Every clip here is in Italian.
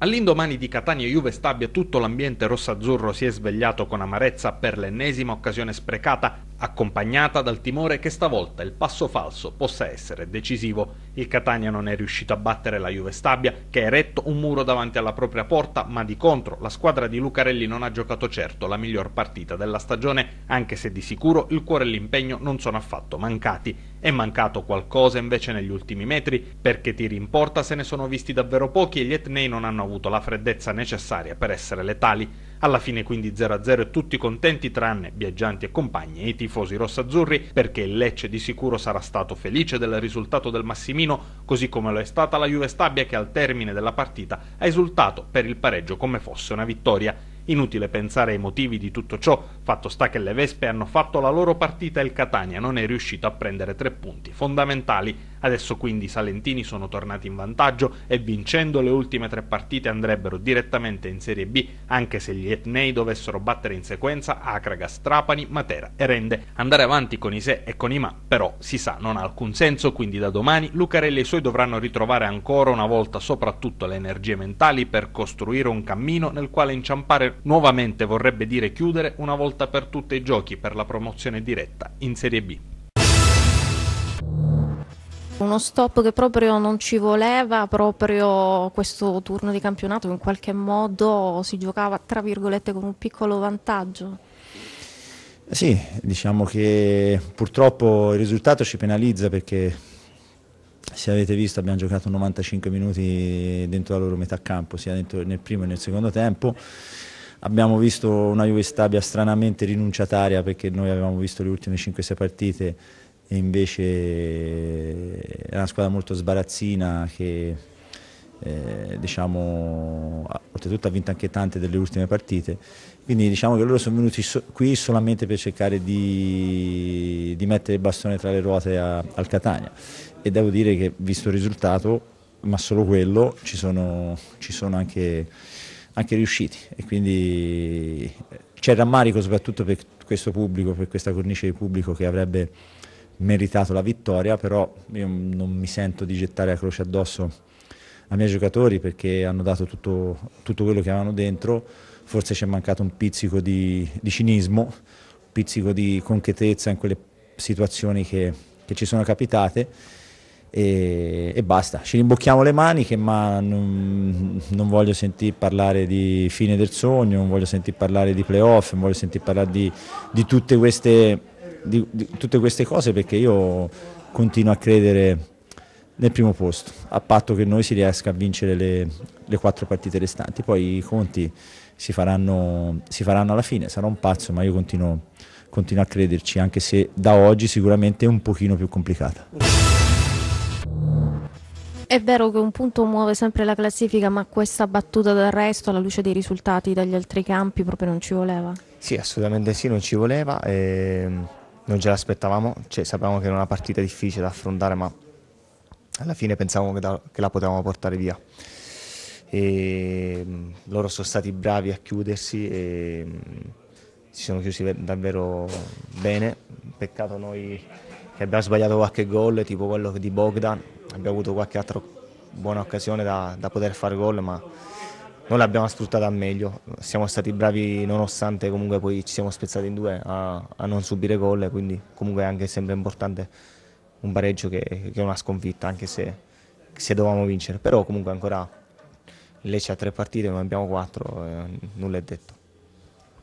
All'indomani di Catania Juve Stabia tutto l'ambiente rossazzurro si è svegliato con amarezza per l'ennesima occasione sprecata, accompagnata dal timore che stavolta il passo falso possa essere decisivo. Il Catania non è riuscito a battere la Juve Stabia che ha eretto un muro davanti alla propria porta, ma di contro la squadra di Lucarelli non ha giocato certo la miglior partita della stagione, anche se di sicuro il cuore e l'impegno non sono affatto mancati. È mancato qualcosa invece negli ultimi metri perché tiri in porta se ne sono visti davvero pochi e gli etnei non hanno avuto la freddezza necessaria per essere letali. Alla fine quindi 0-0 e tutti contenti tranne viaggianti e compagni e i tifosi rossazzurri perché il Lecce di sicuro sarà stato felice del risultato del Massimino così come lo è stata la Juve Stabia che al termine della partita ha esultato per il pareggio come fosse una vittoria. Inutile pensare ai motivi di tutto ciò, fatto sta che le Vespe hanno fatto la loro partita e il Catania non è riuscito a prendere tre punti fondamentali Adesso quindi i salentini sono tornati in vantaggio e vincendo le ultime tre partite andrebbero direttamente in Serie B, anche se gli etnei dovessero battere in sequenza Acragas, Trapani, Matera e Rende. Andare avanti con i se e con i ma, però, si sa, non ha alcun senso, quindi da domani Lucarelli e i suoi dovranno ritrovare ancora una volta soprattutto le energie mentali per costruire un cammino nel quale inciampare nuovamente vorrebbe dire chiudere una volta per tutte i giochi per la promozione diretta in Serie B. Uno stop che proprio non ci voleva, proprio questo turno di campionato in qualche modo si giocava tra virgolette con un piccolo vantaggio. Sì, diciamo che purtroppo il risultato ci penalizza perché se avete visto abbiamo giocato 95 minuti dentro la loro metà campo, sia nel primo che nel secondo tempo. Abbiamo visto una Juve Stabia stranamente rinunciataria perché noi avevamo visto le ultime 5-6 partite e invece eh, è una squadra molto sbarazzina che eh, diciamo, oltretutto ha vinto anche tante delle ultime partite, quindi diciamo che loro sono venuti so qui solamente per cercare di, di, mettere il bastone tra le ruote a, al Catania e devo dire che visto il risultato, ma solo quello, ci sono, ci sono anche, anche riusciti e quindi eh, c'è rammarico soprattutto per questo pubblico, per questa cornice di pubblico che avrebbe meritato la vittoria, però io non mi sento di gettare la croce addosso ai miei giocatori perché hanno dato tutto, tutto quello che avevano dentro, forse ci è mancato un pizzico di, di cinismo, un pizzico di concretezza in quelle situazioni che, che ci sono capitate e, e, basta, ci rimbocchiamo le maniche ma non, non voglio sentir parlare di fine del sogno, non voglio sentir parlare di playoff, non voglio sentir parlare di, di tutte queste di, di tutte queste cose perché io continuo a credere nel primo posto, a patto che noi si riesca a vincere le, le quattro partite restanti. Poi i conti si faranno, si faranno, alla fine, sarò un pazzo, ma io continuo, continuo a crederci, anche se da oggi sicuramente è un pochino più complicata. È vero che un punto muove sempre la classifica, ma questa battuta del resto, alla luce dei risultati dagli altri campi, proprio non ci voleva? Sì, assolutamente sì, non ci voleva. E ehm, non ce l'aspettavamo, cioè, sapevamo che era una partita difficile da affrontare, ma alla fine pensavamo che, da, che la potevamo portare via. E, mm, loro sono stati bravi a chiudersi e mm, si sono chiusi davvero bene. Peccato noi che abbiamo sbagliato qualche gol, tipo quello di Bogdan, abbiamo avuto qualche altra buona occasione da, da poter fare gol, ma non l'abbiamo sfruttata al meglio, siamo stati bravi nonostante comunque poi ci siamo spezzati in due a, a non subire gol, quindi comunque è anche sempre importante un pareggio che, che una sconfitta, anche se, se, dovevamo vincere, però comunque ancora Lecce ha tre partite, noi abbiamo quattro, eh, nulla è detto.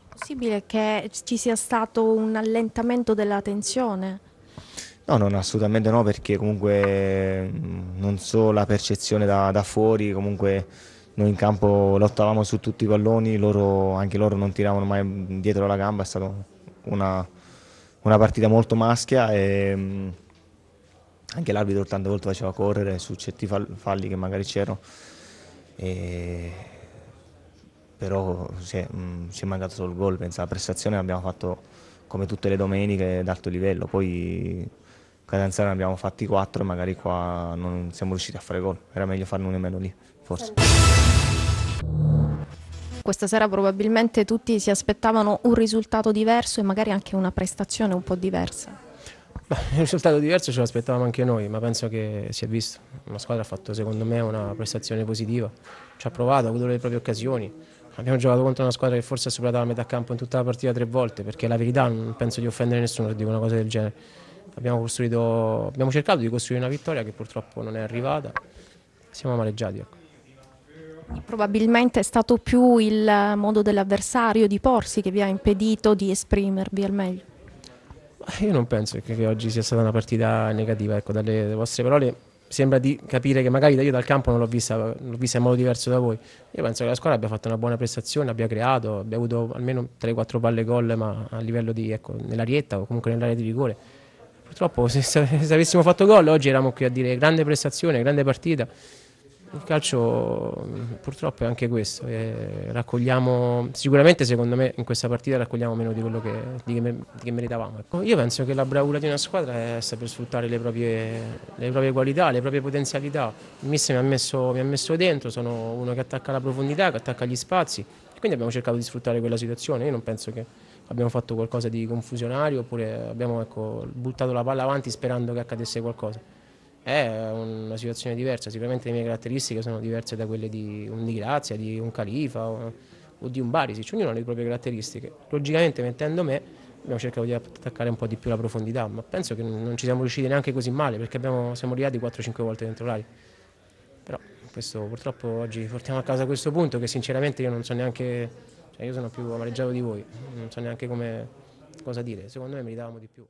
È possibile che ci sia stato un allentamento della tensione? No, non assolutamente no, perché comunque mm, non so la percezione da, da fuori, comunque noi in campo lottavamo su tutti i palloni, loro, anche loro non tiravano mai dietro la gamba, è stata una, una partita molto maschia e mm, anche l'arbitro tante volte faceva correre su certi falli che magari c'erano, però si è, mm, si è, mancato solo il gol, penso la prestazione l'abbiamo fatto come tutte le domeniche d'alto livello, poi cadenzare ne abbiamo fatti quattro e magari qua non siamo riusciti a fare gol, era meglio farne uno e meno lì, forse. Questa sera probabilmente tutti si aspettavano un risultato diverso e magari anche una prestazione un po' diversa. Beh, un risultato diverso ce l'aspettavamo anche noi, ma penso che si è visto. La squadra ha fatto secondo me una prestazione positiva, ci ha provato, ha avuto le proprie occasioni. Abbiamo giocato contro una squadra che forse ha superato la metà campo in tutta la partita tre volte, perché la verità non penso di offendere nessuno se dico una cosa del genere. Abbiamo, abbiamo cercato di costruire una vittoria che purtroppo non è arrivata, siamo amareggiati. Ecco. Probabilmente è stato più il modo dell'avversario di porsi che vi ha impedito di esprimervi al meglio. Io non penso che oggi sia stata una partita negativa, ecco, dalle vostre parole sembra di capire che magari io dal campo non l'ho vista, l'ho vista in modo diverso da voi. Io penso che la squadra abbia fatto una buona prestazione, abbia creato, abbia avuto almeno 3-4 palle gol, ma a livello di, ecco, nell'arietta o comunque nell'area di rigore. Purtroppo se, se avessimo fatto gol oggi eravamo qui a dire grande prestazione, grande partita il calcio purtroppo è anche questo. Eh, raccogliamo, sicuramente secondo me in questa partita raccogliamo meno di quello che, di che, di che meritavamo. Ecco. Io penso che la bravura di una squadra è saper sfruttare le proprie, le proprie qualità, le proprie potenzialità. Il mister mi ha, messo, mi ha messo dentro, sono uno che attacca la profondità, che attacca gli spazi. Quindi abbiamo cercato di sfruttare quella situazione. Io non penso che abbiamo fatto qualcosa di confusionario oppure abbiamo ecco, buttato la palla avanti sperando che accadesse qualcosa è una situazione diversa, sicuramente le mie caratteristiche sono diverse da quelle di un Di Grazia, di un Califa o, o di un Barisic, ognuno ha le proprie caratteristiche. Logicamente mettendo me abbiamo cercato di attaccare un po' di più la profondità, ma penso che non ci siamo riusciti neanche così male perché abbiamo, siamo arrivati 4-5 volte dentro l'area. Però questo, purtroppo oggi portiamo a casa questo punto che sinceramente io non so neanche, cioè io sono più amareggiato di voi, non so neanche come, cosa dire, secondo me meritavamo di più.